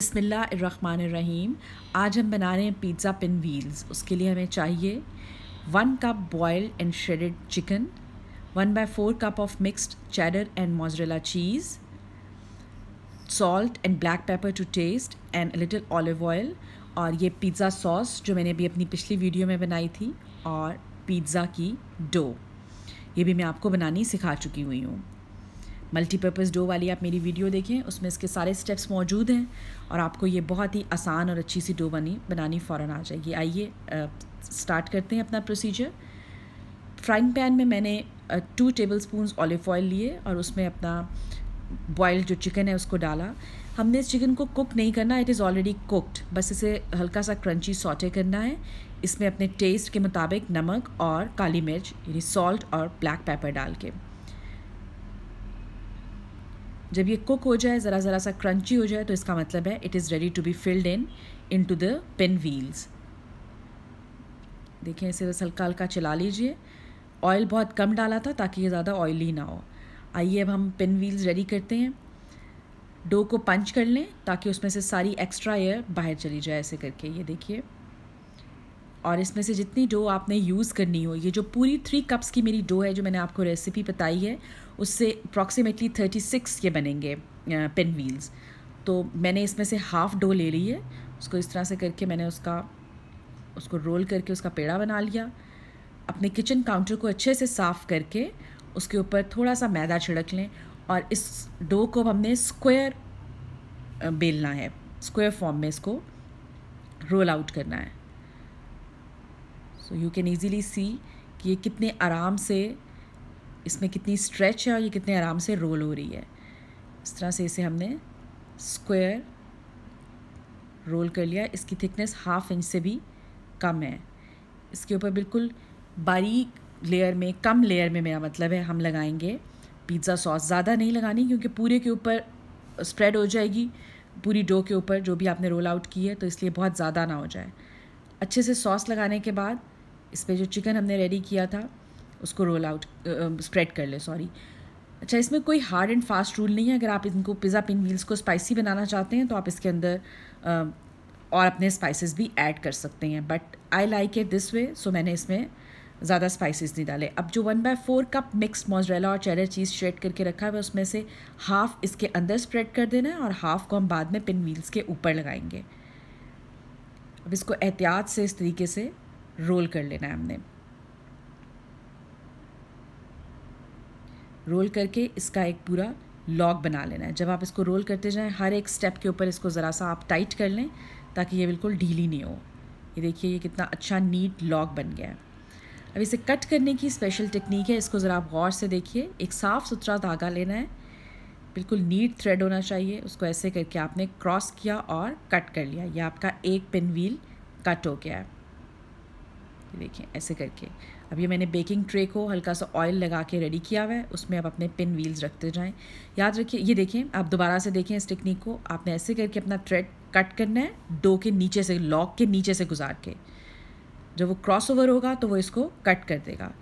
बसमिल्लर आज हम बना रहे हैं पिज़्ज़ा पिन व्हील्स उसके लिए हमें चाहिए one cup boil and shredded chicken one by four cup of mixed cheddar and mozzarella cheese salt and black pepper to taste and little olive oil और ये पिज़्ज़ा सॉस जो मैंने अभी अपनी पिछली वीडियो में बनाई थी और पिज़्ज़ा की डो ये भी मैं आपको बनानी सिखा चुकी हुई हूँ मल्टीपर्पज़ डो वाली आप मेरी वीडियो देखें उसमें इसके सारे स्टेप्स मौजूद हैं और आपको ये बहुत ही आसान और अच्छी सी डो बनी बनानी फ़ौर आ जाएगी आइए स्टार्ट करते हैं अपना प्रोसीजर फ्राइंग पैन में मैंने two tablespoon olive oil लिए और उसमें अपना बॉयल्ड जो चिकन है उसको डाला हमने इस चिकन को कुक नहीं करना इट इज़ ऑलरेडी कुकड बस इसे हल्का सा क्रंची सॉटे करना है इसमें अपने टेस्ट के मुताबिक नमक और काली मिर्च यानी सॉल्ट और ब्लैक पेपर डाल के जब ये कुक हो जाए ज़रा ज़रा सा क्रंची हो जाए तो इसका मतलब है it is ready to be filled in into the pinwheels देखिए इसे बस हल्का हल्का चला लीजिए ऑयल बहुत कम डाला था ताकि ये ज़्यादा ऑयली ना हो आइए अब हम पिन व्हील्स रेडी करते हैं डो को पंच कर लें ताकि उसमें से सारी एक्स्ट्रा एयर बाहर चली जाए ऐसे करके ये देखिए और इसमें से जितनी डो आपने यूज़ करनी हो ये जो पूरी थ्री कप्स की मेरी डो है जो मैंने आपको रेसिपी बताई है उससे अप्रॉक्सीमेटली थर्टी सिक्स ये बनेंगे पिन व्हील्स तो मैंने इसमें से हाफ़ डो ले ली है उसको इस तरह से करके मैंने उसका उसको रोल करके उसका पेड़ा बना लिया अपने किचन काउंटर को अच्छे से साफ़ करके उसके ऊपर थोड़ा सा मैदा छिड़क लें और इस डो को हमने स्क्वायर बेलना है स्क्वायर फॉर्म में इसको रोल आउट करना है so you can easily see कि ये कितने आराम से इसमें कितनी स्ट्रेच है और ये कितने आराम से रोल हो रही है इस तरह से इसे हमने स्क्वायर रोल कर लिया इसकी थिकनेस हाफ इंच से भी कम है इसके ऊपर बिल्कुल बारीक लेयर में कम लेयर में मेरा मतलब है हम लगाएंगे पिज़्ज़ा सॉस ज़्यादा नहीं लगानी क्योंकि पूरे के ऊपर स्प्रेड हो जाएगी पूरी डो के ऊपर जो भी आपने रोल आउट की है तो इसलिए बहुत ज़्यादा ना हो जाए अच्छे से सॉस लगाने के बाद इस पर जो चिकन हमने रेडी किया था उसको रोल आउट स्प्रेड कर ले सॉरी अच्छा इसमें कोई हार्ड एंड फास्ट रूल नहीं है अगर आप इनको पिज़्ज़ा पिन मील्स को स्पाइसी बनाना चाहते हैं तो आप इसके अंदर और अपने स्पाइसेस भी ऐड कर सकते हैं but I like it this way so मैंने इसमें ज़्यादा स्पाइसेस नहीं डाले अब जो one by four cup mix mozzarella और चेडर चीज़ श्रेड करके रखा है उसमें से हाफ़ इसके अंदर स्प्रेड कर देना है और हाफ़ को हम बाद में पिन मील्स के ऊपर लगाएंगे अब इसको एहतियात से इस तरीके से रोल कर लेना है हमने रोल करके इसका एक पूरा लॉग बना लेना है जब आप इसको रोल करते जाएं हर एक स्टेप के ऊपर इसको ज़रा सा आप टाइट कर लें ताकि ये बिल्कुल ढीली नहीं हो ये देखिए ये कितना अच्छा नीट लॉग बन गया है अब इसे कट करने की स्पेशल टेक्निक है इसको ज़रा आप गौर से देखिए एक साफ़ सुथरा धागा लेना है बिल्कुल नीट थ्रेड होना चाहिए उसको ऐसे करके आपने क्रॉस किया और कट कर लिया यह आपका एक पिन व्हील कट हो गया है देखें ऐसे करके अब ये मैंने बेकिंग ट्रे को हल्का सा ऑयल लगा के रेडी किया हुआ है उसमें आप अपने पिन व्हील्स रखते जाएं याद रखिए ये देखें आप दोबारा से देखें इस टेक्निक को आपने ऐसे करके अपना थ्रेड कट करना है डो के नीचे से लॉक के नीचे से गुजार के जब वो क्रॉस ओवर होगा तो वो इसको कट कर देगा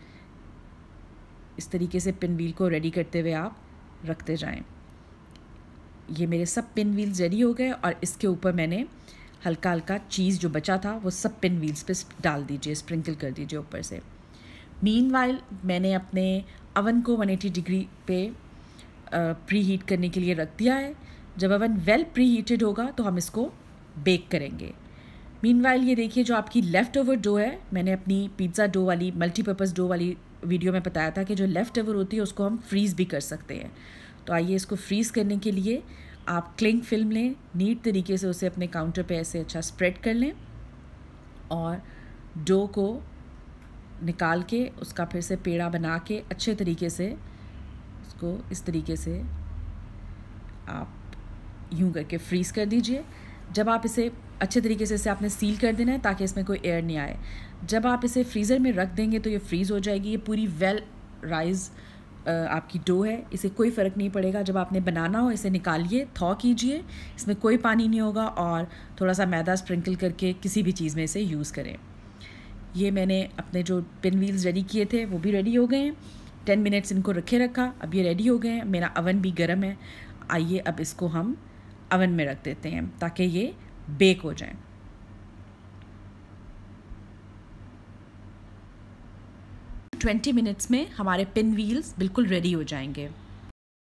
इस तरीके से पिन व्हील को रेडी करते हुए आप रखते जाएँ ये मेरे सब पिन व्हील्स रेडी हो गए और इसके ऊपर मैंने हल्का हल्का चीज़ जो बचा था वो सब पिन व्हील्स पे डाल दीजिए स्प्रिंकल कर दीजिए ऊपर से मीन मैंने अपने अवन को 180 डिग्री पे प्री हीट करने के लिए रख दिया है जब अवन वेल प्री हीटेड होगा तो हम इसको बेक करेंगे मीन ये देखिए जो आपकी लेफ़्ट ओवर डो है मैंने अपनी पिज़्ज़ा डो वाली मल्टीपर्पज़ डो वाली वीडियो में बताया था कि जो लेफ़्ट ओवर होती है उसको हम फ्रीज़ भी कर सकते हैं तो आइए इसको फ्रीज़ करने के लिए आप क्लिंग फिल्म लें नीट तरीके से उसे अपने काउंटर पे ऐसे अच्छा स्प्रेड कर लें और डो को निकाल के उसका फिर से पेड़ा बना के अच्छे तरीके से उसको इस तरीके से आप यूं करके फ्रीज़ कर दीजिए जब आप इसे अच्छे तरीके से इसे आपने सील कर देना है ताकि इसमें कोई एयर नहीं आए जब आप इसे फ्रीज़र में रख देंगे तो ये फ्रीज़ हो जाएगी ये पूरी वेल राइज़ आपकी डो है इसे कोई फ़र्क नहीं पड़ेगा जब आपने बनाना हो इसे निकालिए थॉ कीजिए इसमें कोई पानी नहीं होगा और थोड़ा सा मैदा स्प्रिंकल करके किसी भी चीज़ में इसे यूज़ करें ये मैंने अपने जो पिन व्हील्स रेडी किए थे वो भी रेडी हो गए हैं टेन मिनट्स इनको रखे रखा अब ये रेडी हो गए हैं मेरा अवन भी गर्म है आइए अब इसको हम अवन में रख देते हैं ताकि ये बेक हो जाएँ ट्वेंटी मिनट्स में हमारे पिन व्हील्स बिल्कुल रेडी हो जाएंगे